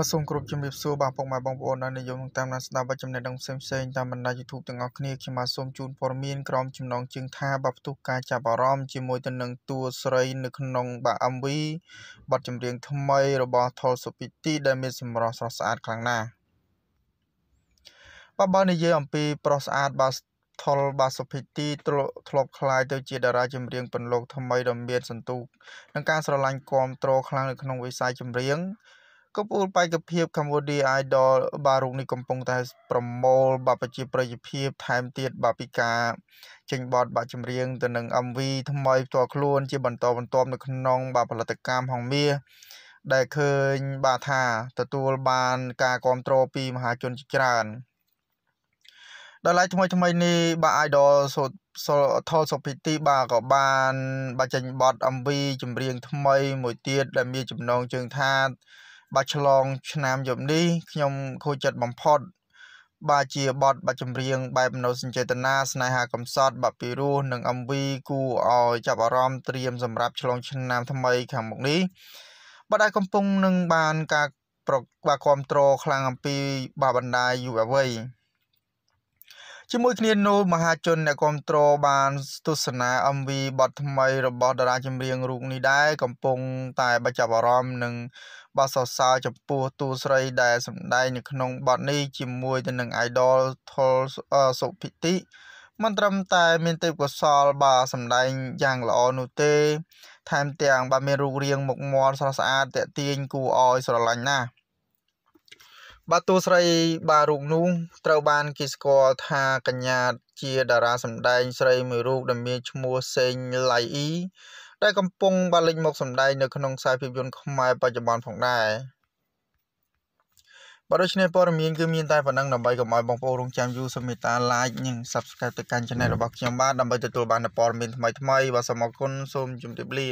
បាទសូមគោរពជំរាបសួរបងប្អូនម៉ែបងប្អូនដែលនិយមតាមដានស្ដាប់វិចំណេះដឹងផ្សេងៗតាមបណ្ដាញ YouTube ទាំងអស់គ្នាខ្ញុំបាទសូមជូនព័ត៌មានក្រុមចំណងជើងថាបាទផ្ទុះការចាប់អារម្មណ៍ជាមួយទៅនឹងតួស្រី នៅក្នុង បាទ MV បទចម្រៀង ថ្មីរបស់ Thol Sopiti ដែលមាន សម្រស់ស្រស់ស្អាតខ្លាំងណាស់បាទបើនិយាយអំពីប្រុសស្អាតបាទ Thol បាទ Sopiti ធ្លាប់ក្លាយទៅជាតារាចម្រៀងពន្លកថ្មីដ៏មានសន្ទុះនឹងការស្រឡាញ់គាំទ្រខ្លាំងនៅក្នុងវិស័យចម្រៀងកពូលបេក្ខភាព Cambodia Idol បាទរូបនេះកំពុងតែប្រមូលបាបជាប្រិយភាព ថែមទៀតបាពីការចេញបទបាក់ចម្រៀងទៅនឹង MV ថ្មីផ្ទាល់ខ្លួនជាបន្តបន្ទាប់នៅក្នុង បាផលិតកម្មហងមាសដែលឃើញបាទថា ទទួលបាន ការគ្រប់គ្រងពីមហាជនជាច្រើន ដល់ឡែកថ្មីថ្មីនេះបាទ Idol សូសូថលសុភិទីបាទក៏បាន បាទចេញបទ MV ចម្រៀង ថ្មី មួយទៀតដែល មានចំណងជើងថាបាទឆ្លងឆ្នាំយប់នេះខ្ញុំខូចចិត្តបំផុតបាទជាបទបាត់ចម្រៀងបែបមនោសញ្ចេតនាស្នេហាកំសត់បាត់ពីរោះនិង MV គូឲ្យចាប់អារម្មណ៍ត្រៀមសម្រាប់ឆ្លងឆ្នាំថ្មីខាងមុខនេះបាទដែលកំពុងនឹងបានការប្របាទគ្រប់គ្រងខ្លាំងអំពីបាទបណ្ដាយុវវ័យជាមួយគ្នានោះមហាជនអ្នកគ្រប់គ្រងបានទស្សនា MV បទថ្មីរបស់តារាចម្រៀងរូបនេះដែរកំពុងតែបាច់ចាប់អារម្មណ៍នឹងបទសរសើរចំពោះទូស្រីដែល សម្ដែងនៅក្នុងបទនេះជាមួយទៅនឹង Idol ថុលសុភិតិមិនត្រឹមតែមានទេពកោសលបាទសម្ដែងយ៉ាងល្អនោះទេ ថែមទាំងបាទមានរូបរាងមុខមាត់ស្រស់ស្អាតតាក់ទាញគួរឲ្យស្រឡាញ់ណាស់បាទតួស្រីបាទរូបនោះត្រូវបានគេស្គាល់ថាកញ្ញាជាតារាសម្ដែងស្រីមួយរូបដែលមានឈ្មោះសេងឡៃអ៊ីដែលកំពុងបានលេចមកសម្ដែងនៅក្នុងខ្សែភាពយន្តខ្មែរបច្ចុប្បន្នផងដែរបាទដូច្នេះព័ត៌មានគឺមានតែប៉ុណ្ណឹងដើម្បីកុំឲ្យបងប្អូនរងចាំយូរសូមមេត្តា like និង subscribe ទៅកាន់ channel របស់ខ្ញុំបាទដើម្បីទទួលបានព័ត៌មានថ្មីៗបាទសូមអរគុណសូមជម្រាបលា